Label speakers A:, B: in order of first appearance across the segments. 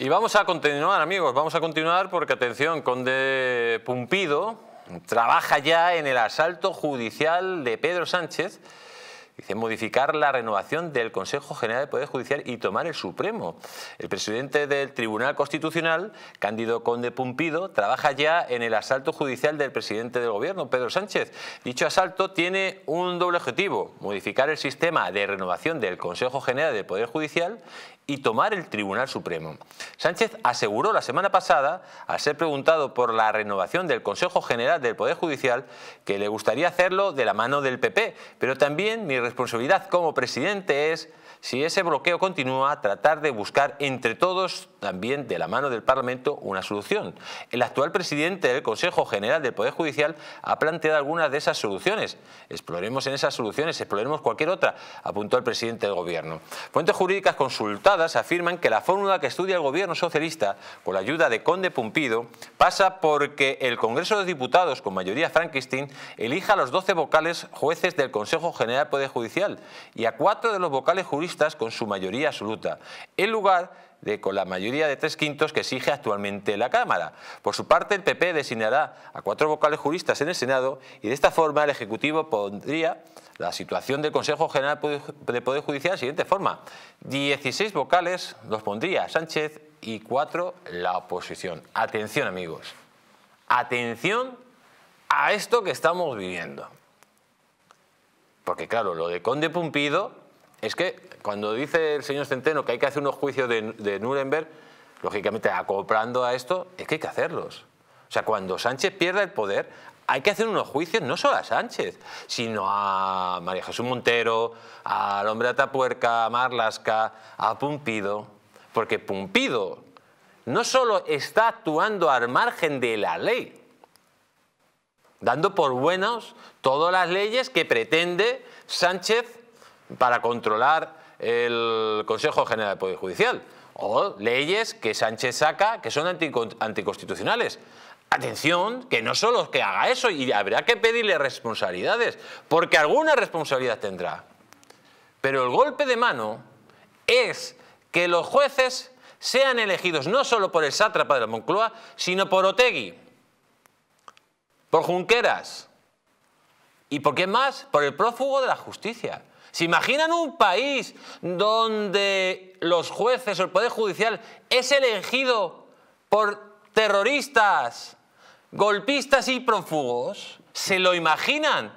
A: Y vamos a continuar, amigos, vamos a continuar porque, atención, Conde Pumpido trabaja ya en el asalto judicial de Pedro Sánchez. Dice modificar la renovación del Consejo General de Poder Judicial y tomar el Supremo. El presidente del Tribunal Constitucional, Cándido Conde Pumpido, trabaja ya en el asalto judicial del presidente del Gobierno, Pedro Sánchez. Dicho asalto tiene un doble objetivo, modificar el sistema de renovación del Consejo General de Poder Judicial y tomar el Tribunal Supremo. Sánchez aseguró la semana pasada, al ser preguntado por la renovación del Consejo General del Poder Judicial, que le gustaría hacerlo de la mano del PP, pero también mi responsabilidad como presidente es si ese bloqueo continúa, tratar de buscar entre todos, también de la mano del Parlamento, una solución. El actual presidente del Consejo General del Poder Judicial ha planteado algunas de esas soluciones. Exploremos en esas soluciones, exploremos cualquier otra, apuntó el presidente del Gobierno. Fuentes jurídicas consultadas afirman que la fórmula que estudia el Gobierno socialista, con la ayuda de Conde Pumpido, pasa porque el Congreso de Diputados, con mayoría Frankenstein, elija a los 12 vocales jueces del Consejo General del Poder Judicial y a cuatro de los vocales jurídicos con su mayoría absoluta, en lugar de con la mayoría de tres quintos que exige actualmente la Cámara. Por su parte, el PP designará a cuatro vocales juristas en el Senado y de esta forma el Ejecutivo pondría la situación del Consejo General de Poder Judicial de la siguiente forma. 16 vocales los pondría Sánchez y cuatro la oposición. Atención amigos, atención a esto que estamos viviendo. Porque claro, lo de Conde Pumpido es que cuando dice el señor Centeno que hay que hacer unos juicios de, Nuremberg, lógicamente acoplando a esto, es que hay que hacerlos. O sea, cuando Sánchez pierda el poder, hay que hacer unos juicios no solo a Sánchez, sino a María Jesús Montero, al hombre de Atapuerca, a Marlasca, a Pumpido. Porque Pumpido no solo está actuando al margen de la ley, dando por buenos todas las leyes que pretende Sánchez para controlar el Consejo General de Poder Judicial o leyes que Sánchez saca que son anticonstitucionales. Atención, que no solo que haga eso y habrá que pedirle responsabilidades, porque alguna responsabilidad tendrá. Pero el golpe de mano es que los jueces sean elegidos no solo por el sátrapa de la Moncloa, sino por Otegui, por Junqueras, ¿Y por qué más? Por el prófugo de la justicia. ¿Se imaginan un país donde los jueces o el Poder Judicial es elegido por terroristas, golpistas y prófugos? ¿Se lo imaginan?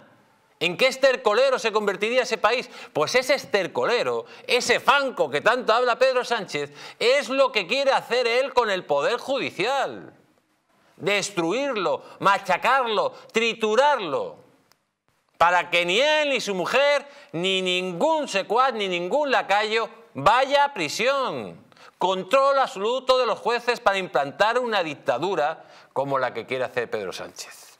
A: ¿En qué estercolero se convertiría ese país? Pues ese estercolero, ese fanco que tanto habla Pedro Sánchez, es lo que quiere hacer él con el Poder Judicial. Destruirlo, machacarlo, triturarlo para que ni él, ni su mujer, ni ningún secuaz, ni ningún lacayo vaya a prisión. Control absoluto de los jueces para implantar una dictadura como la que quiere hacer Pedro Sánchez.